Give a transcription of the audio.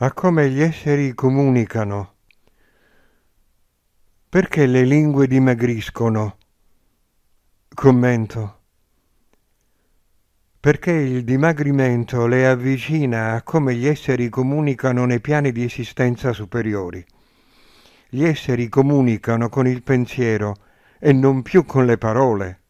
a come gli esseri comunicano. Perché le lingue dimagriscono? Commento. Perché il dimagrimento le avvicina a come gli esseri comunicano nei piani di esistenza superiori. Gli esseri comunicano con il pensiero e non più con le parole.